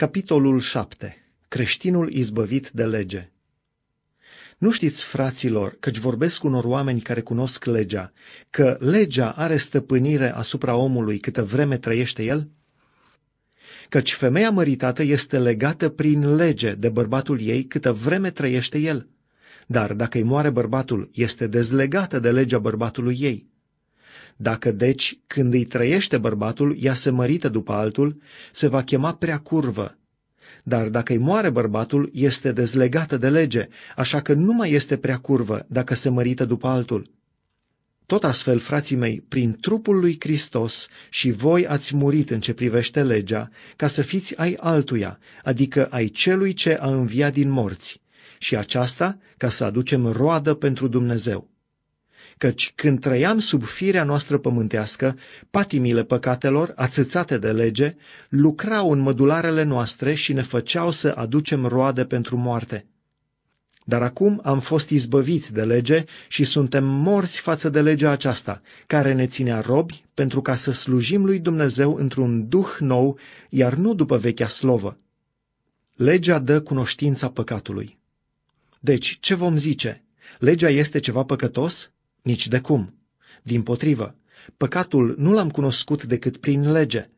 Capitolul 7. Creștinul izbăvit de lege Nu știți, fraților, căci vorbesc unor oameni care cunosc legea, că legea are stăpânire asupra omului câtă vreme trăiește el? Căci femeia măritată este legată prin lege de bărbatul ei câtă vreme trăiește el. Dar dacă îi moare bărbatul, este dezlegată de legea bărbatului ei. Dacă deci, când îi trăiește bărbatul, ea se mărită după altul, se va chema prea curvă. Dar dacă îi moare bărbatul, este dezlegată de lege, așa că nu mai este prea curvă dacă se mărită după altul. Tot astfel, frații mei, prin trupul lui Hristos și voi ați murit în ce privește legea, ca să fiți ai altuia, adică ai celui ce a înviat din morți, și aceasta ca să aducem roadă pentru Dumnezeu căci când trăiam sub firea noastră pământească, patimile păcatelor, ațățate de lege, lucrau în mădularele noastre și ne făceau să aducem roade pentru moarte. Dar acum am fost izbăviți de lege și suntem morți față de legea aceasta, care ne ținea robi pentru ca să slujim lui Dumnezeu într-un duh nou, iar nu după vechea slovă. Legea dă cunoștința păcatului. Deci, ce vom zice? Legea este ceva păcătos? Nici de cum. Din potrivă, păcatul nu l-am cunoscut decât prin lege.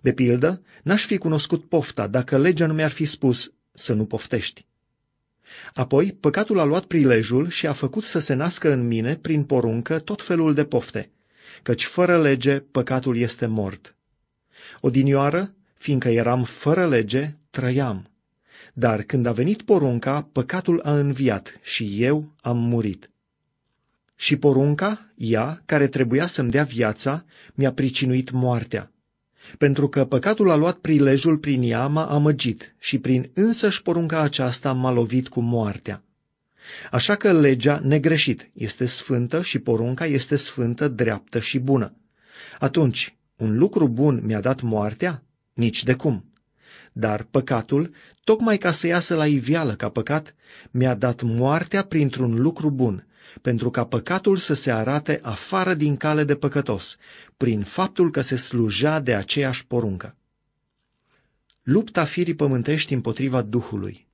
De pildă, n-aș fi cunoscut pofta dacă legea nu mi-ar fi spus să nu poftești. Apoi, păcatul a luat prilejul și a făcut să se nască în mine, prin poruncă, tot felul de pofte, căci fără lege păcatul este mort. Odinioară, fiindcă eram fără lege, trăiam. Dar când a venit porunca, păcatul a înviat și eu am murit. Și porunca, ea, care trebuia să-mi dea viața, mi-a pricinuit moartea. Pentru că păcatul a luat prilejul prin ea m-a amăgit și prin însăși porunca aceasta m-a lovit cu moartea. Așa că legea, negreșit, este sfântă și porunca este sfântă, dreaptă și bună. Atunci, un lucru bun mi-a dat moartea? Nici de cum. Dar păcatul, tocmai ca să iasă la ivială ca păcat, mi-a dat moartea printr-un lucru bun, pentru ca păcatul să se arate afară din cale de păcătos, prin faptul că se slujea de aceeași poruncă. Lupta firii pământești împotriva Duhului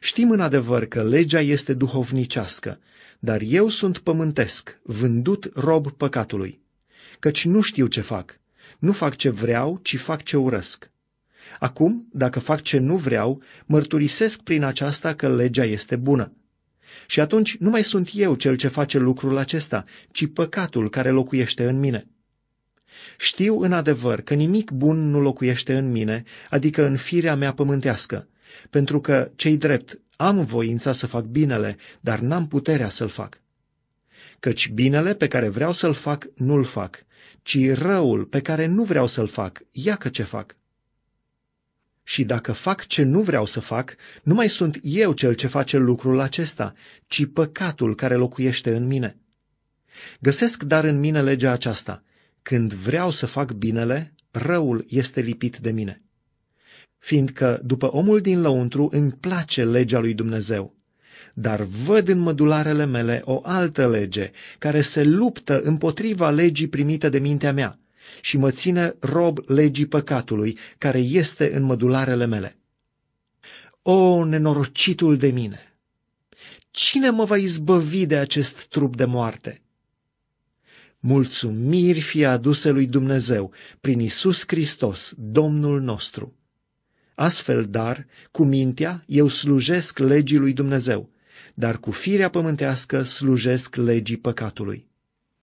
Știm în adevăr că legea este duhovnicească, dar eu sunt pământesc, vândut rob păcatului, căci nu știu ce fac. Nu fac ce vreau, ci fac ce urăsc. Acum, dacă fac ce nu vreau, mărturisesc prin aceasta că legea este bună. Și atunci nu mai sunt eu cel ce face lucrul acesta, ci păcatul care locuiește în mine. Știu în adevăr că nimic bun nu locuiește în mine, adică în firea mea pământească, pentru că, cei drept, am voința să fac binele, dar n-am puterea să-l fac. Căci binele pe care vreau să-l fac, nu-l fac, ci răul pe care nu vreau să-l fac, ia că ce fac. Și dacă fac ce nu vreau să fac, nu mai sunt eu cel ce face lucrul acesta, ci păcatul care locuiește în mine. Găsesc dar în mine legea aceasta. Când vreau să fac binele, răul este lipit de mine. Fiindcă, după omul din lăuntru, îmi place legea lui Dumnezeu. Dar văd în mădularele mele o altă lege, care se luptă împotriva legii primite de mintea mea – și mă ține rob legii păcatului, care este în mădularele mele. O, nenorocitul de mine! Cine mă va izbăvi de acest trup de moarte? Mulțumiri fie aduse lui Dumnezeu prin Isus Hristos, Domnul nostru. Astfel, dar, cu mintea, eu slujesc legii lui Dumnezeu, dar cu firea pământească slujesc legii păcatului.